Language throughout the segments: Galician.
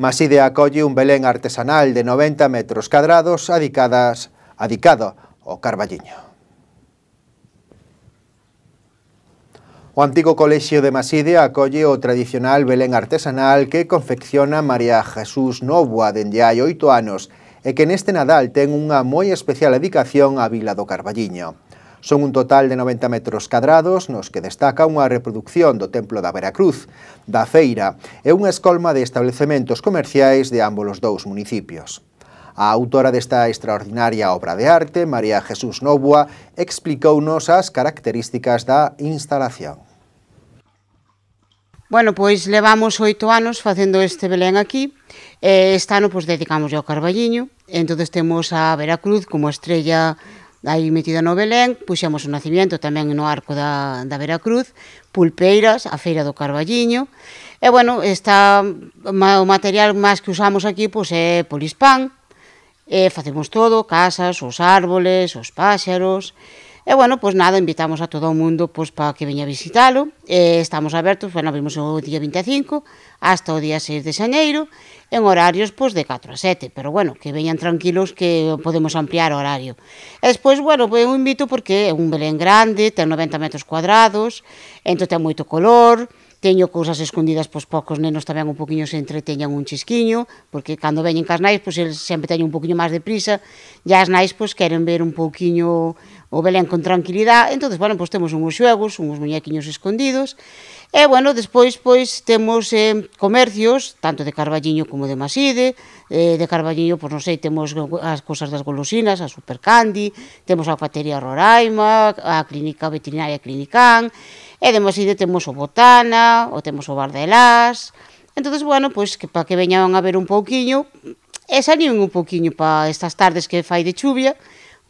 Maside acolle un Belén artesanal de 90 metros cadrados adicadas, adicado ao Carballiño. O antigo colexio de Maside acolle o tradicional Belén artesanal que confecciona María Jesús Novoa dende hai oito anos e que neste Nadal ten unha moi especial dedicación á Vila do Carballiño. Son un total de 90 metros cadrados nos que destaca unha reproducción do Templo da Veracruz, da Feira e unha escolma de establecementos comerciais de ambos os dous municipios. A autora desta extraordinaria obra de arte, María Jesús Novoa, explicounos as características da instalación. Bueno, pois levamos oito anos facendo este Belén aquí, e este ano pois dedicamos ao Carballiño, entón temos a Veracruz como estrella aí metida no Belén, puxemos o nacimiento tamén no arco da, da Veracruz, pulpeiras, a feira do Carballiño, e bueno, está, o material máis que usamos aquí pois, é polispán, e facemos todo, casas, os árboles, os páxaros, E, bueno, pois nada, invitamos a todo o mundo pois, para que veña visitalo. E estamos abertos, bueno, vimos o día 25 hasta o día 6 de xaneiro, en horarios pois, de 4 a 7, pero bueno, que veñan tranquilos que podemos ampliar o horario. E despois, bueno, pois, eu invito porque é un Belén grande, ten 90 metros cuadrados, entón ten moito color, teño cousas escondidas, pois poucos nenos tamén un poquinho se entreteñan un chisquiño, porque cando veñen cas nais, pois eles sempre teñen un poquinho máis de prisa, e as nais pois queren ver un poquinho o Belén con tranquilidade. Entón, bueno, pois temos uns xuegos, uns muñequiños escondidos. E, bueno, despois pois temos eh, comercios, tanto de Carballiño como de Maside. Eh, de Carballiño, pois non sei, temos as cosas das golosinas, a Super Candy, temos a Patería Roraima, a Clínica Veterinaria Clinicán, e de Maside temos o Botana, o temos o Bar de Las. Entón, bueno, pois que para que veñan a ver un pouquiño, e sanín un pouquiño para estas tardes que fai de chuvia,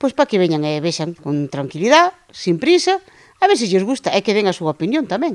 pois para que veñan e vexan con tranquilidade, sin prisa, a ver se lles gusta e que den a súa opinión tamén.